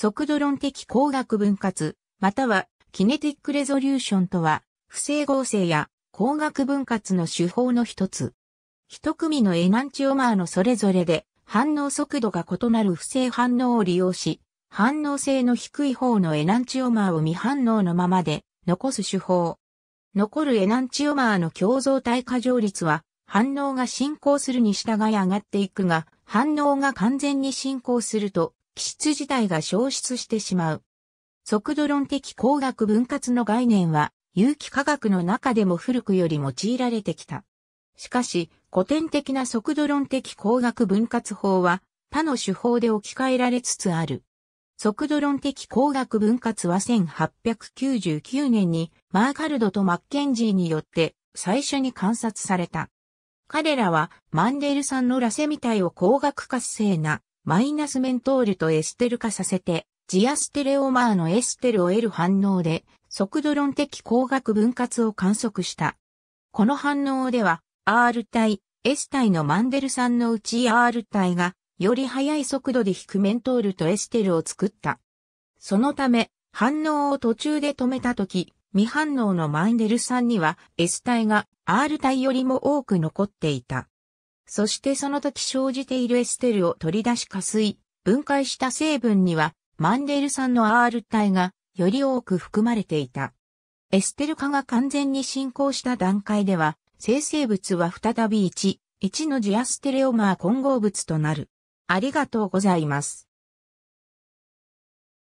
速度論的工学分割、またはキネティックレゾリューションとは、不整合性や工学分割の手法の一つ。一組のエナンチオマーのそれぞれで反応速度が異なる不正反応を利用し、反応性の低い方のエナンチオマーを未反応のままで残す手法。残るエナンチオマーの共造体過剰率は反応が進行するに従い上がっていくが、反応が完全に進行すると質自体が消失してしまう。速度論的工学分割の概念は、有機化学の中でも古くより用いられてきた。しかし、古典的な速度論的工学分割法は、他の手法で置き換えられつつある。速度論的工学分割は1899年にマーカルドとマッケンジーによって最初に観察された。彼らはマンデルさんのラセミ体を光学活性なマイナスメントールとエステル化させて、ジアステレオマーのエステルを得る反応で、速度論的光学分割を観測した。この反応では、R 体、S 体のマンデル酸のうち R 体が、より速い速度で引くメントールとエステルを作った。そのため、反応を途中で止めたとき、未反応のマンデル酸には S 体が R 体よりも多く残っていた。そしてその時生じているエステルを取り出し加水、分解した成分には、マンデル酸の R 体がより多く含まれていた。エステル化が完全に進行した段階では、生成物は再び1、1のジアステレオマー混合物となる。ありがとうございます。